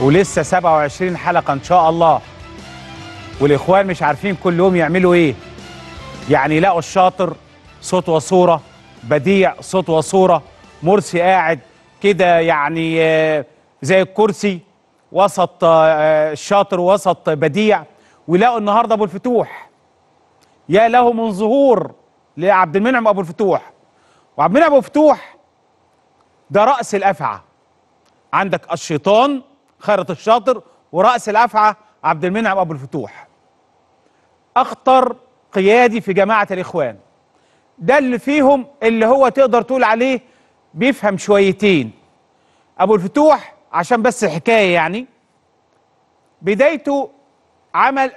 ولسه 27 حلقه ان شاء الله والاخوان مش عارفين كل يوم يعملوا ايه يعني لقوا الشاطر صوت وصوره بديع صوت وصوره مرسي قاعد كده يعني آه، زي الكرسي وسط آه، الشاطر وسط بديع ولقوا النهارده ابو الفتوح يا له من ظهور لعبد المنعم ابو الفتوح وعبد المنعم ابو الفتوح ده راس الافعى عندك الشيطان خيرت الشاطر ورأس الأفعى عبد المنعم أبو الفتوح أخطر قيادي في جماعة الإخوان ده اللي فيهم اللي هو تقدر تقول عليه بيفهم شويتين أبو الفتوح عشان بس حكاية يعني بدايته عمل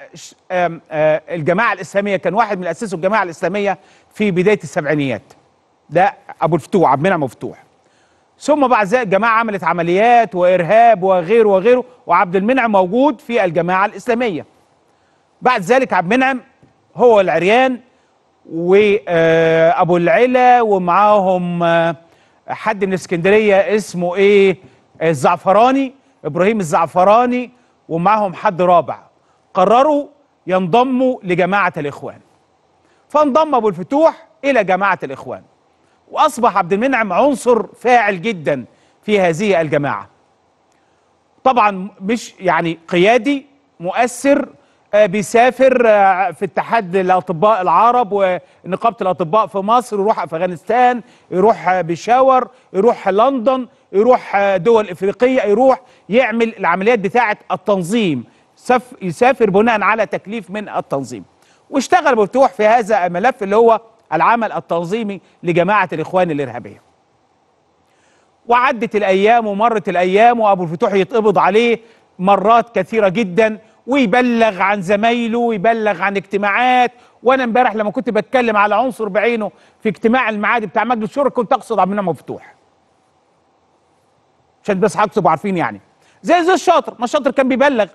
آه، الجماعة الإسلامية كان واحد من أسسوا الجماعة الإسلامية في بداية السبعينيات ده أبو الفتوح عبد المنعم أبو الفتوح ثم بعد ذلك الجماعه عملت عمليات وارهاب وغيره وغيره وعبد المنعم موجود في الجماعه الاسلاميه. بعد ذلك عبد المنعم هو العريان وابو العلا ومعاهم حد من اسكندريه اسمه ايه الزعفراني ابراهيم الزعفراني ومعاهم حد رابع قرروا ينضموا لجماعه الاخوان. فانضم ابو الفتوح الى جماعه الاخوان. واصبح عبد المنعم عنصر فاعل جدا في هذه الجماعه طبعا مش يعني قيادي مؤثر آه، بيسافر آه، في اتحاد الاطباء العرب ونقابه الاطباء في مصر يروح افغانستان يروح آه، بشاور يروح لندن يروح دول افريقيه يروح يعمل العمليات بتاعه التنظيم يسافر بناء على تكليف من التنظيم واشتغل مفتوح في هذا الملف اللي هو العمل التنظيمي لجماعة الإخوان الإرهابية وعدت الأيام ومرت الأيام وأبو الفتوح يتقبض عليه مرات كثيرة جدا ويبلغ عن زمايله ويبلغ عن اجتماعات وانا امبارح لما كنت بتكلم على عنصر بعينه في اجتماع المعادي بتاع مجلس الشورى كنت اقصد عبد المنعم مفتوح عشان بس حضرتك تبقوا عارفين يعني زي زي الشاطر ما الشاطر كان بيبلغ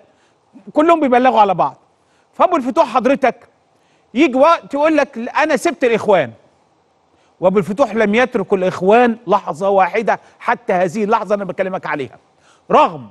كلهم بيبلغوا على بعض فابو الفتوح حضرتك يجي وقت يقول لك انا سبت الاخوان وابو الفتوح لم يترك الاخوان لحظه واحده حتى هذه اللحظه انا بكلمك عليها رغم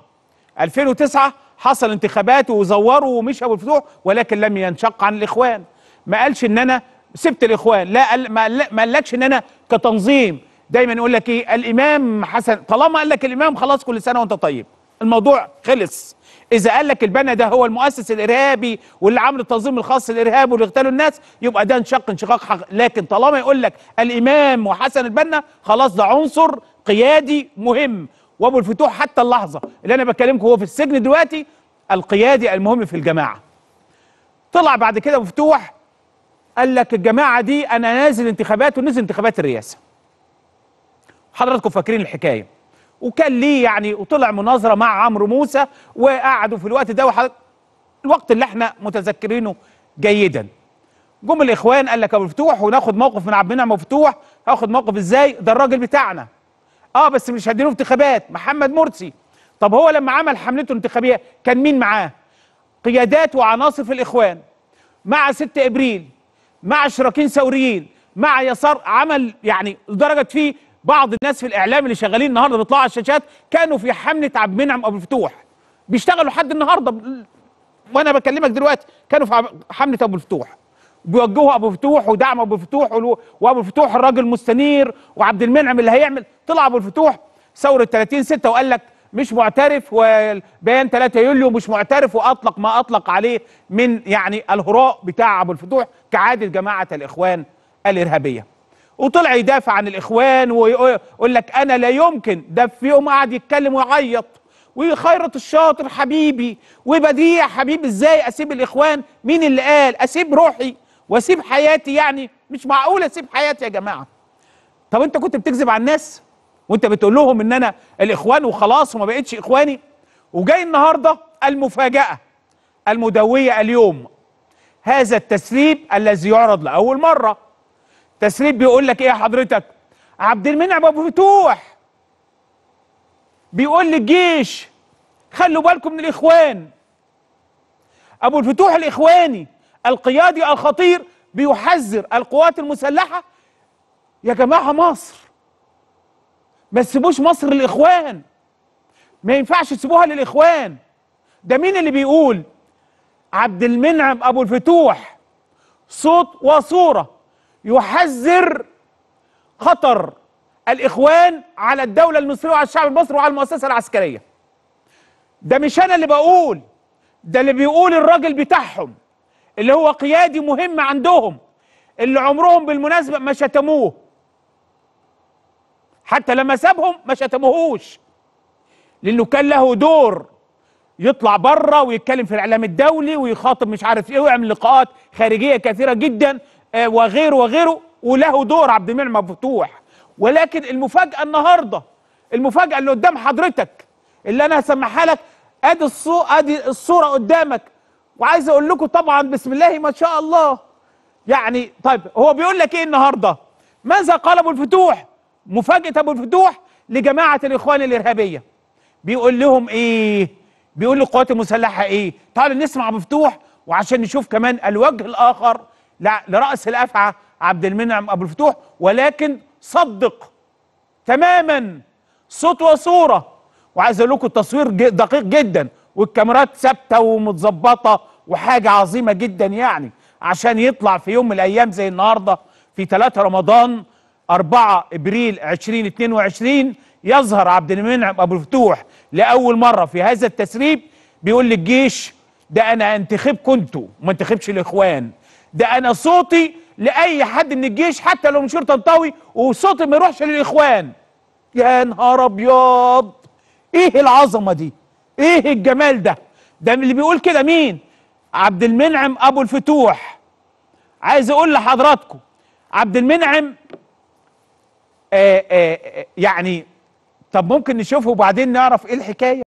2009 حصل انتخابات وزوروا ومشى ابو الفتوح ولكن لم ينشق عن الاخوان ما قالش ان انا سبت الاخوان لا قال ما قالكش ان انا كتنظيم دايما يقول لك ايه الامام حسن طالما قال لك الامام خلاص كل سنه وانت طيب الموضوع خلص اذا قال لك البنا ده هو المؤسس الارهابي واللي عامل التنظيم الخاص الارهابي واللي اغتالوا الناس يبقى ده انشق انشقاق حق لكن طالما يقول لك الامام وحسن البنا خلاص ده عنصر قيادي مهم وابو الفتوح حتى اللحظه اللي انا بكلمكم هو في السجن دلوقتي القيادي المهم في الجماعه طلع بعد كده ابو الفتوح قال لك الجماعه دي انا نازل انتخابات ونزل انتخابات الرئاسه حضراتكم فاكرين الحكايه وكان ليه يعني وطلع مناظره مع عمرو موسى وقعدوا في الوقت ده وحضرتك الوقت اللي احنا متذكرينه جيدا جم الاخوان قال لك ابو فتوح وناخد موقف من عبد المنعم مفتوح هاخد موقف ازاي ده الراجل بتاعنا اه بس مش هديله انتخابات محمد مرسي طب هو لما عمل حملته الانتخابيه كان مين معاه قيادات وعناصر في الاخوان مع 6 ابريل مع شراكين ثوريين مع يسار عمل يعني لدرجه فيه بعض الناس في الاعلام اللي شغالين النهارده بيطلعوا على الشاشات كانوا في حمله عبد المنعم ابو الفتوح بيشتغلوا لحد النهارده ب... وانا بكلمك دلوقتي كانوا في حمله ابو الفتوح بيوجهوا ابو الفتوح ودعم ابو الفتوح و... وابو الفتوح الراجل المستنير وعبد المنعم اللي هيعمل طلع ابو الفتوح ثوره 30 6 وقال لك مش معترف وبيان 3 يوليو مش معترف واطلق ما اطلق عليه من يعني الهراء بتاع ابو الفتوح كعاده جماعه الاخوان الارهابيه وطلع يدافع عن الاخوان ويقول لك انا لا يمكن ده في يوم قعد يتكلم ويعيط وخيرت الشاطر حبيبي وبديع حبيبي ازاي اسيب الاخوان مين اللي قال اسيب روحي واسيب حياتي يعني مش معقول اسيب حياتي يا جماعه طب انت كنت بتكذب على الناس وانت بتقول لهم ان انا الاخوان وخلاص وما بقتش اخواني وجاي النهارده المفاجاه المدويه اليوم هذا التسريب الذي يعرض لاول مره تسريب بيقول لك ايه يا حضرتك عبد المنعم ابو فتوح بيقول للجيش خلوا بالكم من الاخوان ابو الفتوح الاخواني القيادي الخطير بيحذر القوات المسلحه يا جماعه مصر ما تسيبوش مصر للاخوان ما ينفعش تسيبوها للاخوان ده مين اللي بيقول عبد المنعم ابو الفتوح صوت وصوره يحذر خطر الإخوان على الدولة المصرية وعلى الشعب المصري وعلى المؤسسة العسكرية ده مش أنا اللي بقول ده اللي بيقول الراجل بتاعهم اللي هو قيادي مهم عندهم اللي عمرهم بالمناسبة ما شتموه حتى لما سابهم ما شتموهوش لأنه كان له دور يطلع بره ويتكلم في الإعلام الدولي ويخاطب مش عارف إيه ويعمل لقاءات خارجية كثيرة جدا آه، وغيره وغيره وله دور عبد المنعم مفتوح ولكن المفاجاه النهارده المفاجاه اللي قدام حضرتك اللي انا هسمعها لك ادي الصوره ادي الصوره قدامك وعايز اقول لكم طبعا بسم الله ما شاء الله يعني طيب هو بيقول لك ايه النهارده ماذا قال ابو الفتوح مفاجاه ابو الفتوح لجماعه الاخوان الارهابيه بيقول لهم ايه بيقول للقوات المسلحه ايه تعالوا نسمع ابو فتوح وعشان نشوف كمان الوجه الاخر لرأس الأفعى عبد المنعم أبو الفتوح ولكن صدق تماما صوت وصورة وعايز أقول لكم التصوير دقيق جدا والكاميرات ثابتة ومتظبطة وحاجة عظيمة جدا يعني عشان يطلع في يوم من الأيام زي النهاردة في 3 رمضان 4 إبريل 2022 يظهر عبد المنعم أبو الفتوح لأول مرة في هذا التسريب بيقول للجيش ده أنا انتخب كنتوا وما انتخبش الإخوان ده انا صوتي لاي حد من الجيش حتى لو مشير طنطاوي وصوتي ما يروحش للاخوان يا نهار ابيض ايه العظمه دي ايه الجمال ده ده اللي بيقول كده مين عبد المنعم ابو الفتوح عايز اقول لحضراتكم عبد المنعم آآ آه، آآ آه، آه، يعني طب ممكن نشوفه وبعدين نعرف ايه الحكايه